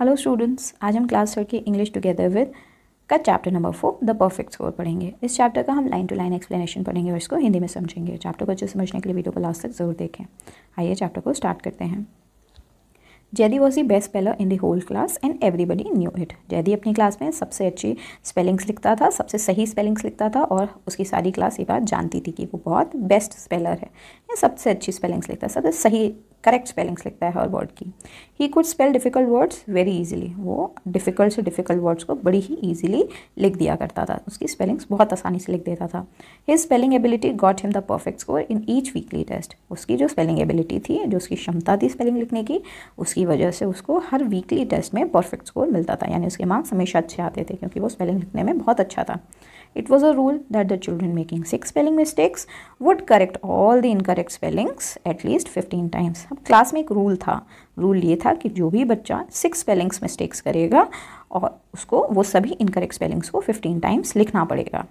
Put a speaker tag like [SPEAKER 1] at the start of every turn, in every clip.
[SPEAKER 1] Hello students आज हम class third की इंग्लिश टुगेदर विद का chapter number four the perfect score पढ़ेंगे इस चैप्टर का हम लाइन टू लाइन एक्सप्लेनेशन पढ़ेंगे और इसको हिंदी में समझेंगे चैप्टर को अच्छे समझने के लिए वीडियो को लास्ट तक जरूर देखें आइए चैप्टर को स्टार्ट करते हैं Zaidi was he best speller in the whole class and everybody knew it Zaidi अपनी क्लास में सबसे अच्छी स्पेलिंग्स लिखता था सबसे सही स्पेलिंग्स लिखता था और उसकी सारी क्लास ये बात जानती थी कि वो बहुत बेस्ट स्पेलर है या सबसे अच्छी स्पेलिंग्स लिखता है सबसे सही करेक्ट स्पेलिंग्स लिखता है हर वर्ड की he could spell difficult words very easily वो डिफ़िकल्ट से डिफ़िकल्ट वर्ड्स को बड़ी ही इजीली लिख दिया करता था उसकी स्पेलिंग्स बहुत आसानी से लिख देता था his spelling ability got him the perfect score in each weekly test उसकी जो स्पेलिंग एबिलिटी थी जो उसकी क्षमता थी स्पेलिंग लिखने की उसकी वजह से उसको हर वीकली टेस्ट में परफेक्ट स्कोर मिलता था यानी उसके मार्क्स हमेशा अच्छे आते थे क्योंकि वो स्पेलिंग लिखने में बहुत अच्छा था It was a rule that the children making six spelling mistakes would correct all the incorrect spellings at least 15 times. अब क्लास में एक रूल था रूल ये था कि जो भी बच्चा सिक्स स्पेलिंग्स मिस्टेक्स करेगा और उसको वो सभी इनकरेक्ट स्पेलिंग्स को 15 टाइम्स लिखना पड़ेगा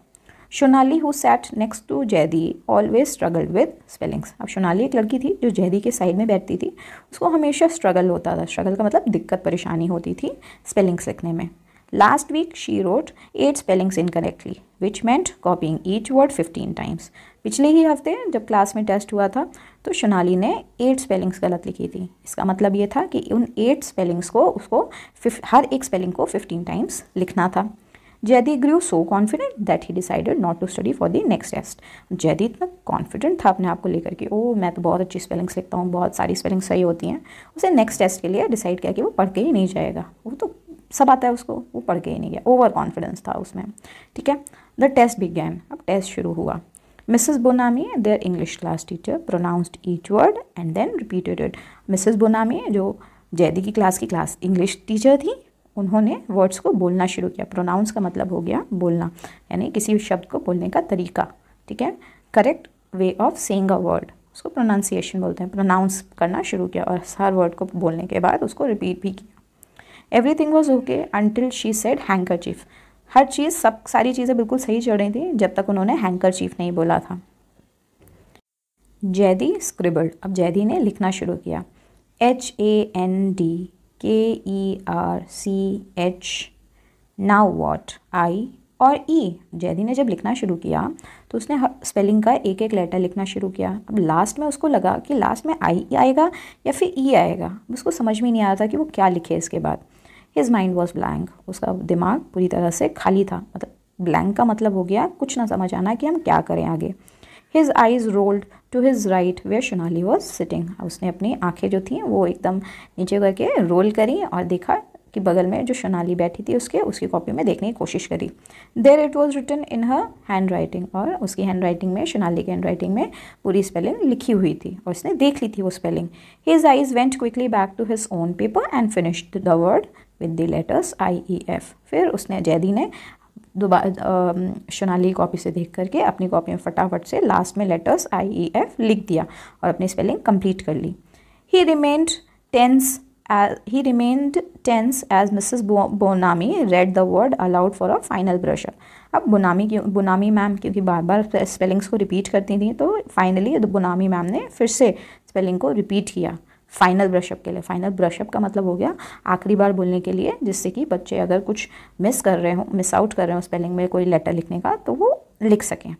[SPEAKER 1] Shonali who sat next to Zaidi always struggle with spellings अब शोनाली एक लड़की थी जो जैदी के साइड में बैठती थी उसको हमेशा स्ट्रगल होता था स्ट्रगल का मतलब दिक्कत परेशानी होती थी स्पेलिंग्स लिखने में Last week she wrote 8 spellings incorrectly which meant copying each word 15 times. पिछले ही हफ्ते जब क्लास में टेस्ट हुआ था तो शोनाली ने एट स्पेलिंग्स गलत लिखी थी इसका मतलब ये था कि उन एट स्पेलिंग्स को उसको हर एक स्पेलिंग को 15 टाइम्स लिखना था Zaidi grew so confident that he decided not to study for the next test Zaidi इतना कॉन्फिडेंट था अपने आप को लेकर के ओ मैं तो बहुत अच्छी स्पेलिंग्स लिखता हूँ बहुत सारी स्पेलिंग्स सही होती हैं उसे नेक्स्ट टेस्ट के लिए डिसाइड किया कि वो पढ़ के ही नहीं जाएगा वो तो सब आता है उसको वो पढ़ के ही नहीं गया ओवर कॉन्फिडेंस था उसमें ठीक है द टेस्ट बिगैन अब टेस्ट शुरू हुआ Mrs Bonami their English class teacher pronounced each word and then repeated it Mrs Bonami जो जैदी की क्लास की क्लास इंग्लिश टीचर थी उन्होंने वर्ड्स को बोलना शुरू किया प्रोनाउंस का मतलब हो गया बोलना यानी किसी शब्द को बोलने का तरीका ठीक है correct way of saying a word उसको प्रोनाउंसिएशन बोलते हैं प्रोनाउंस करना शुरू किया और हर वर्ड को बोलने के बाद उसको रिपीट भी everything was okay until she said chief हर चीज़ सब सारी चीज़ें बिल्कुल सही चल रही थी जब तक उन्होंने चीफ नहीं बोला था जैदी स्क्रिबल्ड अब जैदी ने लिखना शुरू किया H A N D K E R C H now what I और ई e। जैदी ने जब लिखना शुरू किया तो उसने स्पेलिंग का एक एक लेटर लिखना शुरू किया अब लास्ट में उसको लगा कि लास्ट में आई आएगा या फिर ई e आएगा उसको समझ में नहीं आ रहा था कि वो क्या लिखे इसके बाद हिज माइंड वॉज ब्लैंक उसका दिमाग पूरी तरह से खाली था मतलब ब्लैंक का मतलब हो गया कुछ ना समझ आना कि हम क्या करें आगे his eyes rolled to his right where Shonali was sitting उसने अपनी आंखें जो थी वो एकदम नीचे करके रोल करी और देखा कि बगल में जो शनाली बैठी थी उसके उसकी कॉपी में देखने की कोशिश करी there it was written in her handwriting और उसकी हैंड राइटिंग में शनाली की हैंड राइटिंग में पूरी स्पेलिंग लिखी हुई थी और उसने देख ली थी वो spelling his eyes went quickly back to his own paper and finished the word with the letters I E F फिर उसने जैदी ने दोबारा शनाली कॉपी से देख करके अपनी कॉपी में फटाफट से लास्ट में लेटर्स आई ई एफ लिख दिया और अपनी स्पेलिंग कंप्लीट कर ली he remained tense as he remained tense as Mrs. Bonami read the word aloud for a final brochure. अब बुनामी क्यों बुनामी मैम क्योंकि बार बार स्पेलिंग्स को रिपीट करती थी तो फाइनली बुनामी मैम ने फिर से स्पेलिंग को रिपीट किया फाइनल ब्रशअप के लिए फाइनल ब्रशअप का मतलब हो गया आखिरी बार बोलने के लिए जिससे कि बच्चे अगर कुछ मिस कर रहे हो मिस आउट कर रहे हों स्पेलिंग में कोई लेटर लिखने का तो वो लिख सकें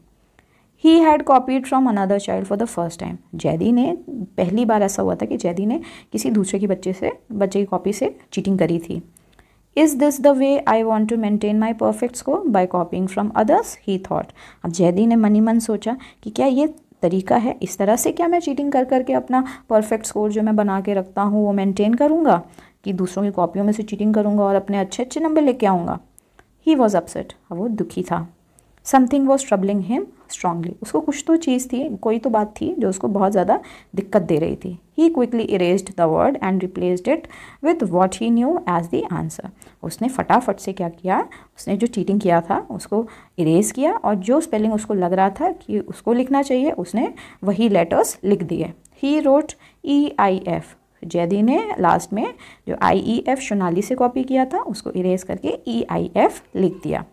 [SPEAKER 1] he had copied from another child for the first time Zaidi ने पहली बार ऐसा हुआ था कि जैदी ने किसी दूसरे के बच्चे से बच्चे की कॉपी से चीटिंग करी थी is this the way I want to maintain my perfect score by copying from others he thought अब जैदी ने मनी मन सोचा कि क्या ये तरीका है इस तरह से क्या मैं चीटिंग कर करके अपना परफेक्ट स्कोर जो मैं बना के रखता हूँ वो मेंटेन करूँगा कि दूसरों की कॉपियों में से चीटिंग करूँगा और अपने अच्छे अच्छे नंबर लेके आऊँगा ही वॉज अपसेट वो दुखी था something was troubling him strongly उसको कुछ तो चीज़ थी कोई तो बात थी जो उसको बहुत ज़्यादा दिक्कत दे रही थी he quickly erase the word and replaced it with what he knew as the answer उसने फटाफट से क्या किया उसने जो चीटिंग किया था उसको इरेज किया और जो स्पेलिंग उसको लग रहा था कि उसको लिखना चाहिए उसने वही लेटर्स लिख दिए he wrote E I F Zaidi ने लास्ट में जो आई ई एफ सोनाली से कॉपी किया था उसको इरेज करके ई आई एफ लिख दिया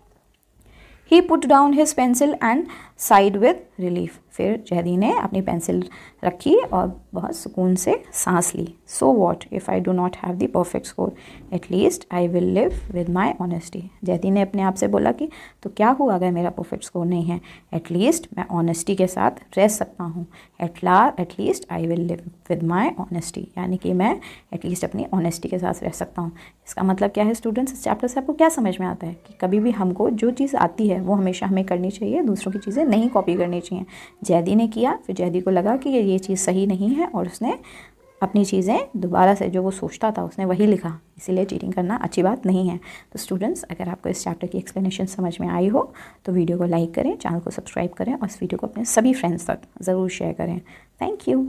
[SPEAKER 1] he put down his pencil and sighed with relief फिर जहदी ने अपनी पेंसिल रखी और बहुत सुकून से सांस ली so what if I do not have the perfect score at least I will live with my honesty Zaidi ने अपने आप से बोला कि तो क्या हुआ अगर मेरा परफेक्ट स्कोर नहीं है एटलीस्ट मैं ऑनेस्टी के साथ रह सकता हूँ at at at least I will live with my honesty यानी कि मैं एटलीस्ट अपनी ऑनेस्टी के साथ रह सकता हूँ इसका मतलब क्या है स्टूडेंट्स इस चैप्टर से आपको क्या समझ में आता है कि कभी भी हमको जो चीज़ आती है है वो हमेशा हमें करनी चाहिए दूसरों की चीज़ें नहीं कॉपी करनी चाहिए जैदी ने किया फिर जैदी को लगा कि ये चीज़ सही नहीं है और उसने अपनी चीज़ें दोबारा से जो वो सोचता था उसने वही लिखा इसीलिए चीटिंग करना अच्छी बात नहीं है तो स्टूडेंट्स अगर आपको इस चैप्टर की एक्सप्लेनेशन समझ में आई हो तो वीडियो को लाइक करें चैनल को सब्सक्राइब करें और इस वीडियो को अपने सभी फ्रेंड्स तक ज़रूर शेयर करें थैंक यू